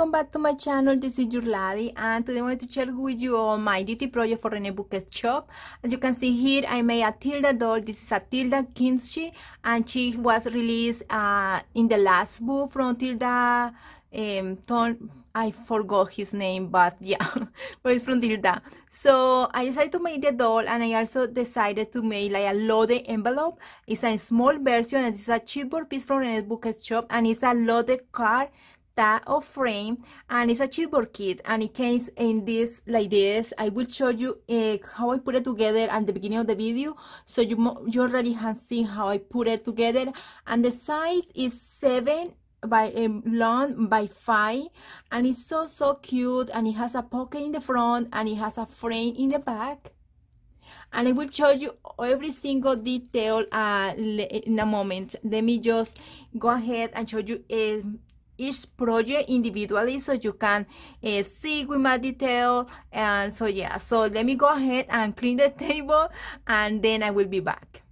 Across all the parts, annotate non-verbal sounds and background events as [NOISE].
welcome back to my channel this is your lady and today i wanted to share with you all my dt project for renee bouquet shop as you can see here i made a tilda doll this is a tilda kinshi and she was released uh, in the last book from tilda um Tom, i forgot his name but [LAUGHS] yeah but it's from tilda so i decided to make the doll and i also decided to make like a loaded envelope it's a small version and it's a cheaper piece from renee bouquet shop and it's a loaded card that of frame and it's a chipboard kit and it came in this like this I will show you uh, how I put it together at the beginning of the video so you, you already have seen how I put it together and the size is 7 by um, long by 5 and it's so so cute and it has a pocket in the front and it has a frame in the back and I will show you every single detail uh, in a moment. Let me just go ahead and show you uh, each project individually so you can uh, see with more detail and so yeah so let me go ahead and clean the [LAUGHS] table and then I will be back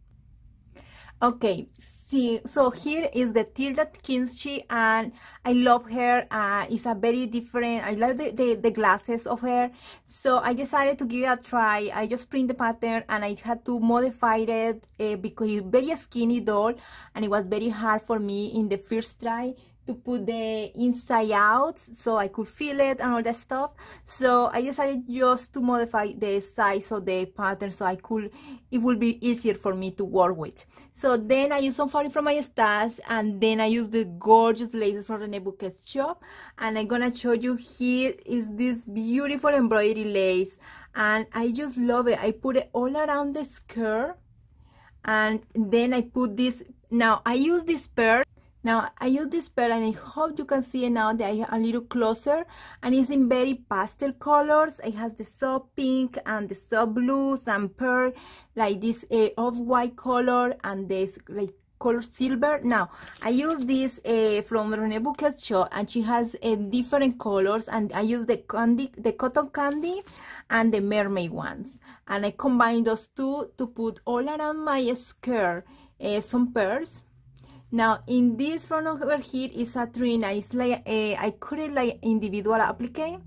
okay see so here is the Tilda kinschi and I love her uh, it's a very different I love the, the, the, glasses of her so I decided to give it a try I just print the pattern and I had to modify it uh, because it's very skinny doll and it was very hard for me in the first try to put the inside out so I could feel it and all that stuff. So I decided just to modify the size of the pattern so I could, it would be easier for me to work with. So then I used some fabric from my stash and then I used the gorgeous laces from Rene Bouquet's shop. And I'm gonna show you here is this beautiful embroidery lace and I just love it. I put it all around the skirt and then I put this, now I use this pair now I use this pair and I hope you can see it now that I am a little closer and it's in very pastel colors. It has the soft pink and the soft blue, some pearl, like this uh, off-white color and this like color silver. Now I use this uh, from Rene Bouquet's shop and she has uh, different colors and I use the candy, the cotton candy and the mermaid ones. And I combine those two to put all around my skirt uh, some pearls now in this front over here is a trina. It's like a, I cut it like individual applique.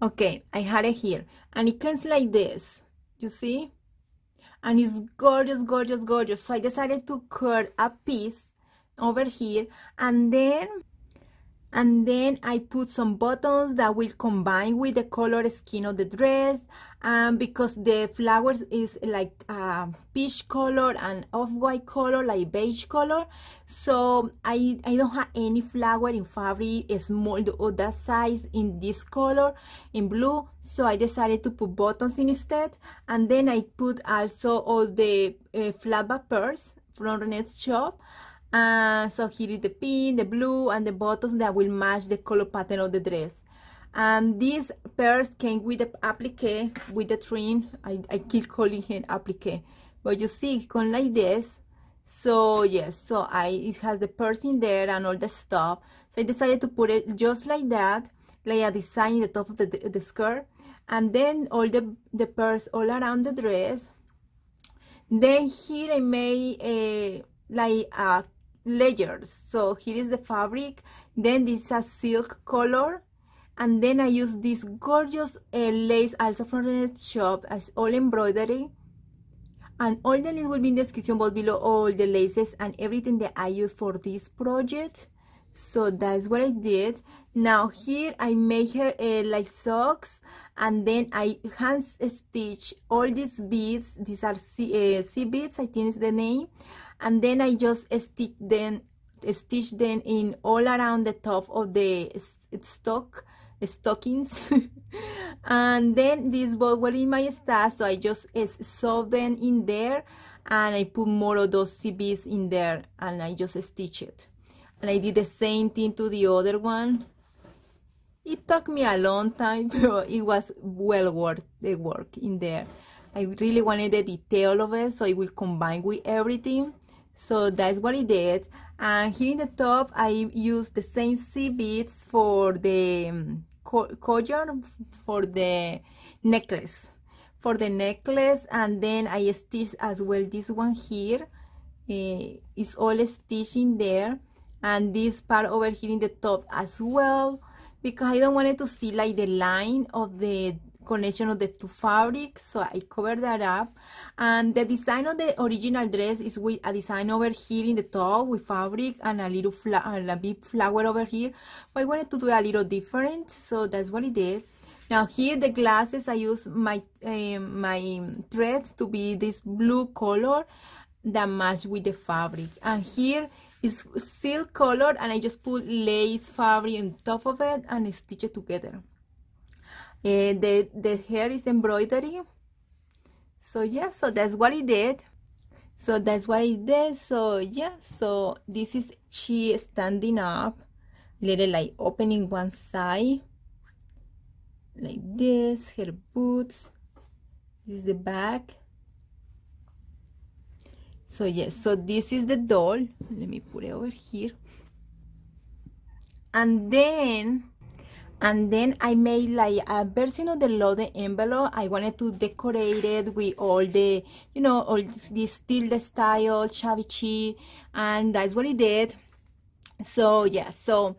Okay, I had it here, and it comes like this. You see? And it's gorgeous, gorgeous, gorgeous. So I decided to cut a piece over here, and then and then I put some buttons that will combine with the color skin of the dress um, because the flowers is like uh, peach color and off-white color, like beige color. So I, I don't have any flower in fabric small or that size in this color, in blue. So I decided to put buttons instead. And then I put also all the uh, flabba pearls from Renette's shop. Uh, so here is the pink, the blue, and the buttons that will match the color pattern of the dress and this purse came with the applique with the trim I, I keep calling it applique but you see it come like this so yes so I it has the purse in there and all the stuff so I decided to put it just like that like a design in the top of the, the skirt and then all the the purse all around the dress then here I made a eh, like a uh, layers so here is the fabric then this is a silk color and then I use this gorgeous uh, lace also from Rene's shop as all embroidery and all the links will be in the description box below all the laces and everything that I use for this project so that's what I did now here I made her uh, like socks and then I hand stitch all these beads these are C, uh, C beads I think is the name and then I just stitch them stitch them in all around the top of the stock stockings [LAUGHS] and then this both were in my stash so I just sewed them in there and I put more of those CBs in there and I just stitched it and I did the same thing to the other one it took me a long time [LAUGHS] but it was well worth the work in there I really wanted the detail of it so it will combine with everything so that's what I did and here in the top I used the same C beads for the um, collar for the necklace for the necklace and then I stitch as well this one here uh, all stitching there and this part over here in the top as well because I don't want it to see like the line of the connection of the two fabrics so I cover that up and the design of the original dress is with a design over here in the top with fabric and a little flower, a big flower over here but I wanted to do a little different so that's what I did now here the glasses I use my eh, my thread to be this blue color that match with the fabric and here is silk color and I just put lace fabric on top of it and stitch it together and eh, the the hair is embroidery so yeah so that's what he did so that's what he did so yeah so this is she standing up little like opening one side like this her boots this is the back so yes so this is the doll let me put it over here and then and then I made like a version of the loaded envelope I wanted to decorate it with all the you know all this, this tilde style chavichi and that's what I did so yeah so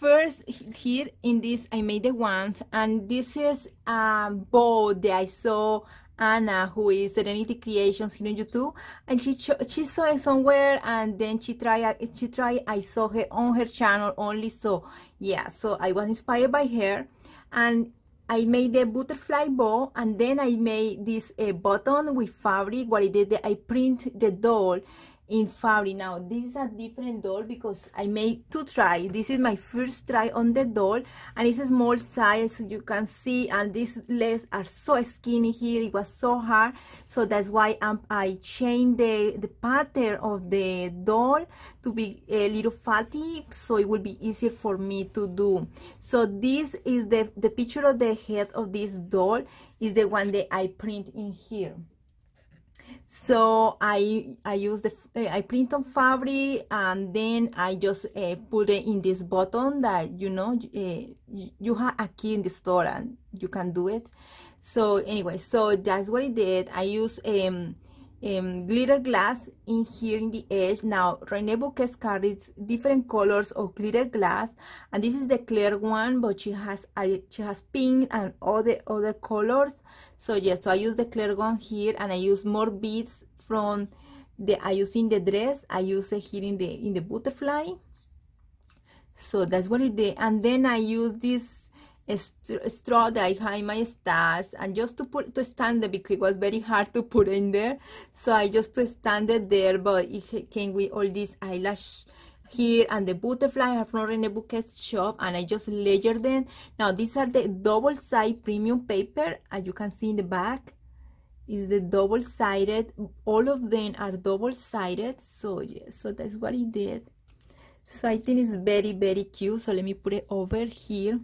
first here in this I made the ones and this is a bow that I saw Anna, who is Serenity Creations here on YouTube, and she she saw it somewhere, and then she tried she tried. I saw her on her channel only, so yeah. So I was inspired by her, and I made the butterfly bow, and then I made this uh, button with fabric. What I did, I print the doll in fabric now this is a different doll because i made two try this is my first try on the doll and it's a small size you can see and these legs are so skinny here it was so hard so that's why um, i changed the the pattern of the doll to be a little fatty so it will be easier for me to do so this is the the picture of the head of this doll is the one that i print in here so I I use the eh, I print on fabric and then I just uh, put it in this button that you know uh, you have a key in the store and you can do it. So anyway, so that's what I did. I use um um, glitter glass in here in the edge. Now, Renee Bouquet carries different colors of glitter glass, and this is the clear one, but she has she has pink and all the other colors. So yes, so I use the clear one here, and I use more beads from the I use in the dress. I use it here in the in the butterfly. So that's what it did, and then I use this straw that I had in my stash and just to put to stand it because it was very hard to put in there so I just to stand it there but it came with all these eyelash here and the butterfly I found in a bouquet shop and I just layered them now these are the double side premium paper as you can see in the back is the double-sided all of them are double-sided so yeah so that's what he did so I think it's very very cute so let me put it over here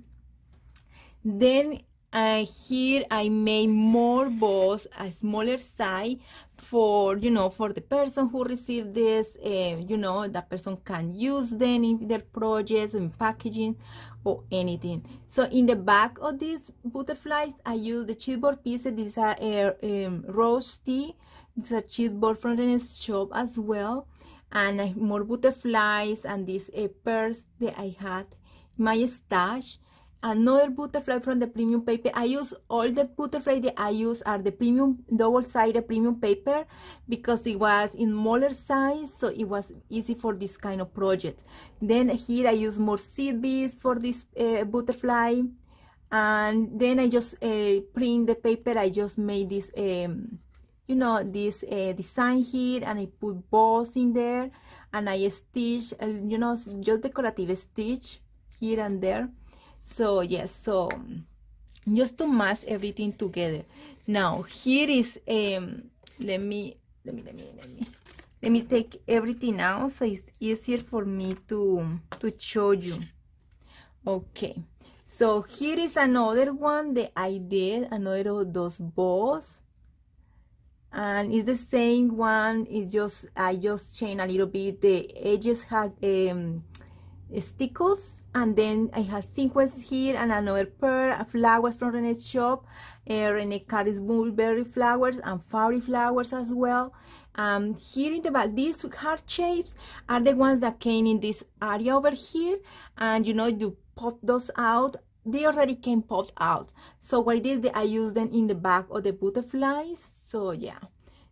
then uh, here I made more balls, a smaller size for, you know, for the person who received this, uh, you know, that person can use them in their projects and packaging or anything. So in the back of these butterflies, I use the chipboard pieces. These are uh, um, rose It's a chipboard from Rene's shop as well. And more butterflies and these uh, that I had my stash another butterfly from the premium paper i use all the butterfly that i use are the premium double-sided premium paper because it was in smaller size so it was easy for this kind of project then here i use more seed beads for this uh, butterfly and then i just uh, print the paper i just made this um, you know this uh, design here and i put balls in there and i stitch uh, you know just decorative stitch here and there so yes so mm, just to mash everything together now here is um let me let me let me let me let me take everything out so it's easier for me to to show you okay so here is another one that i did another of those balls and it's the same one it's just i just chain a little bit the edges have um stickles and then I have sequins here and another pair of flowers from Renee's shop uh, Renee carries mulberry flowers and fairy flowers as well um, here in the back these heart shapes are the ones that came in this area over here and you know you pop those out they already came popped out so what it is that I used them in the back of the butterflies so yeah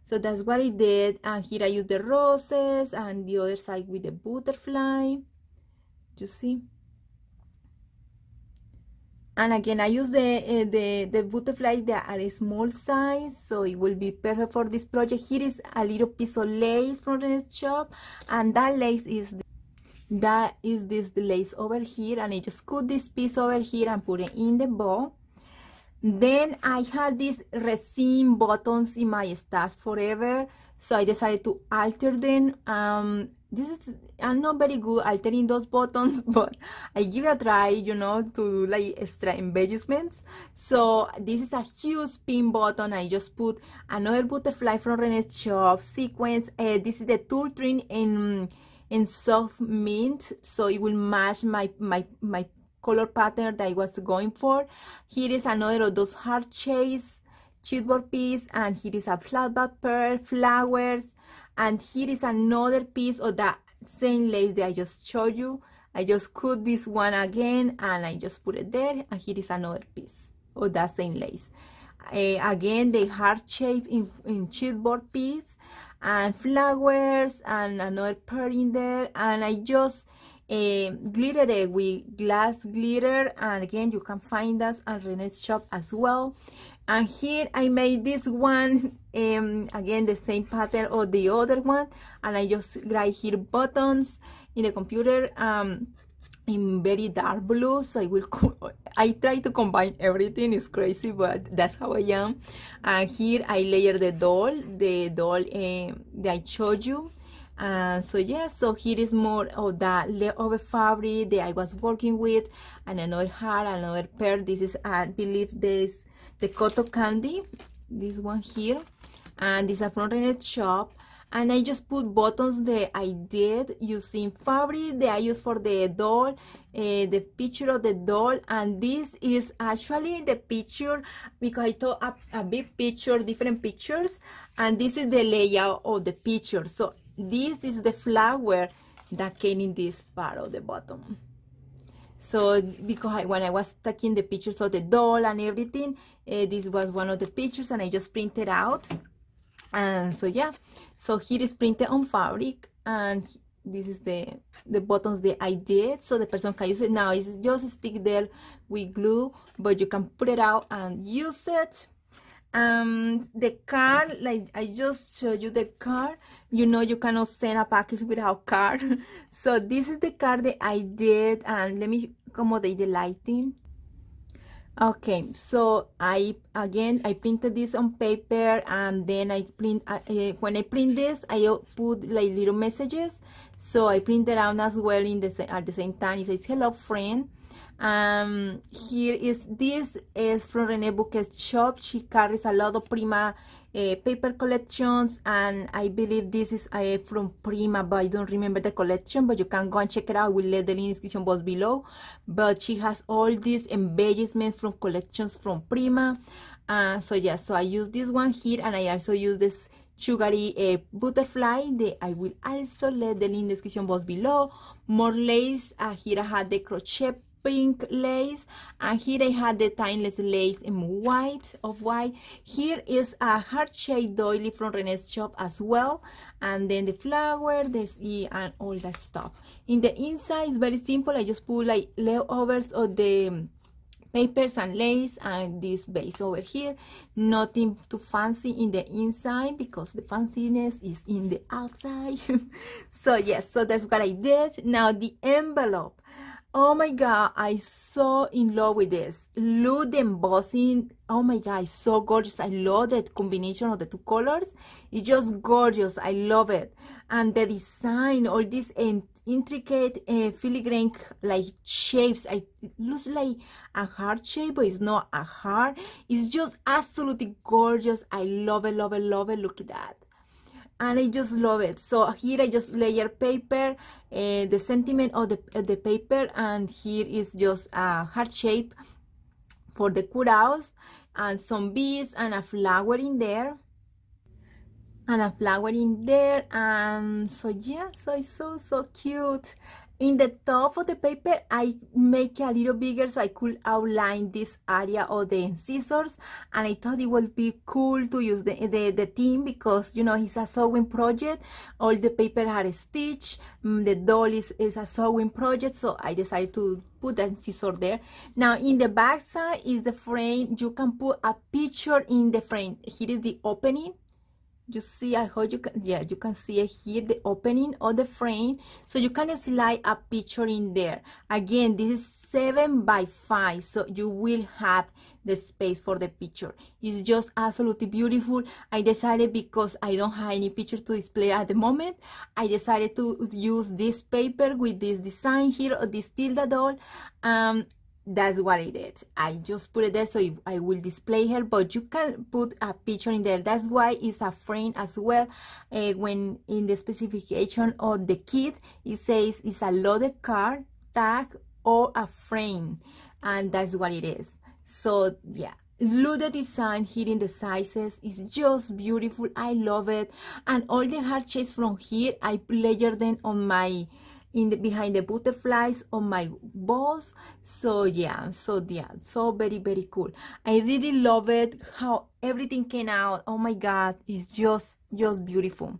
so that's what I did and here I use the roses and the other side with the butterfly you see and again I use the, eh, uh, the, the butterflies that are a small size so it will be perfect for this project here is a little piece of lace from the shop and that lace is the, that is this lace over here and I just cut this piece over here and put it in the bow then I had these resin buttons in my stash forever so I decided to alter them um, this is i'm not very good altering those [LAUGHS] buttons but i give it a try you know to do like extra embellishments so this is a huge pin button i just put another butterfly from renee's shop sequence uh, this is the tool trim in in soft mint so it will match my my my color pattern that i was going for here is another of those heart chase chipboard piece and here is a flat pearl, flowers, and here is another piece of that same lace that I just showed you. I just cut this one again and I just put it there and here is another piece of that same lace. Uh, again, the heart shape in, in chipboard piece and flowers and another pearl in there and I just uh, glittered it with glass glitter and again you can find us at Renee's shop as well and here I made this one um, again the same pattern or the other one and I just right here buttons in the computer um, in very dark blue so I will [LAUGHS] I try to combine everything it's crazy but that's how I am and here I layer the doll the doll um, that I showed you and so yes yeah, so here is more of that layover fabric that I was working with and another heart another pair this is I believe this the cotton candy, this one here, and this is from Rennet shop. And I just put buttons that I did using fabric that I used for the doll, uh, the picture of the doll. And this is actually the picture because I took a, a big picture, different pictures. And this is the layout of the picture. So this is the flower that came in this part of the bottom so because I, when I was taking the pictures of the doll and everything uh, this was one of the pictures and I just printed out and so yeah so here is printed on fabric and this is the the buttons that I did so the person can use it now it's just stick there with glue but you can put it out and use it um the card like i just showed you the card you know you cannot send a package without card [LAUGHS] so this is the card that i did and let me accommodate the lighting okay so i again i printed this on paper and then i print uh, eh, when i print this i put like little messages so i printed out as well in the at the same time it says hello friend um, here is this is from Renee Bouquet's shop. She carries a lot of Prima uh, paper collections, and I believe this is uh, from Prima, but I don't remember the collection. But you can go and check it out. We'll let the link in description box below. But she has all these embellishments from collections from Prima. Uh, so yeah, so I use this one here, and I also use this sugary uh, butterfly That I will also let the link in description box below more lace uh, here I had the crochet pink lace and here I had the timeless lace in white of white here is a heart shaped doily from Renee's shop as well and then the flower this and all that stuff in the inside it's very simple I just put like leftovers of the um, papers and lace and this base over here nothing too fancy in the inside because the fanciness is in the outside [LAUGHS] so yes so that's what i did now the envelope Oh my God, I so in love with this. Look the embossing. Oh my God, so gorgeous. I love that combination of the two colors. It's just gorgeous. I love it. And the design, all these intricate uh, like shapes. I looks like a heart shape, but it's not a heart. It's just absolutely gorgeous. I love it, love it, love it. Look at that and I just love it. So here I just layer paper, uh, the sentiment of the, uh, the paper, and here is just a heart shape for the Curaçao, and some bees, and a flower in there, and a flower in there, and so yeah, so it's so, so cute. In the top of the paper, I make it a little bigger so I could outline this area of the scissors. And I thought it would be cool to use the, the, the theme because, you know, it's a sewing project. All the paper had a stitch. Mm, the doll is, is a sewing project. So I decided to put the scissor there. Now in the back side is the frame. You can put a picture in the frame. Here is the opening you see i hope you can yeah you can see here the opening of the frame so you can slide a picture in there again this is seven by five so you will have the space for the picture it's just absolutely beautiful i decided because i don't have any pictures to display at the moment i decided to use this paper with this design here this tilde doll um, that's what I did. I just put it there so I will display her, but you can put a picture in there. That's why it's a frame as well. Uh, when in the specification of the kit, it says it's a loaded card, tag, or a frame, and that's what it is. So yeah, loaded design hitting the sizes is just beautiful. I love it. And all the hard shapes from here, I layer them on my in the, behind the butterflies on oh my boss so yeah so yeah so very very cool i really love it how everything came out oh my god it's just just beautiful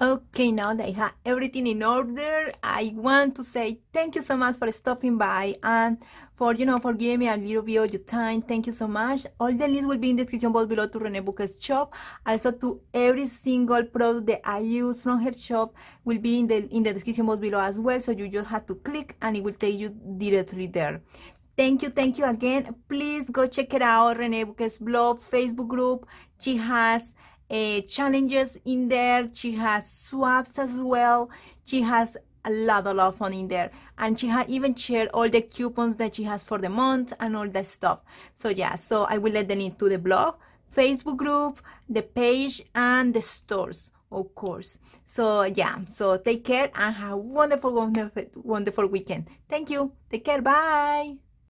Okay, now that I have everything in order, I want to say thank you so much for stopping by and for, you know, for giving me a little bit of your time. Thank you so much. All the links will be in the description box below to Renee Bucas' shop. Also to every single product that I use from her shop will be in the, in the description box below as well. So you just have to click and it will take you directly there. Thank you, thank you again. Please go check it out, Renee Bucas' blog, Facebook group. She has uh, challenges in there. She has swaps as well. She has a lot, a lot of fun in there. And she had even shared all the coupons that she has for the month and all that stuff. So yeah, so I will let the link to the blog, Facebook group, the page, and the stores, of course. So yeah, so take care and have a wonderful, wonderful, wonderful weekend. Thank you. Take care. Bye.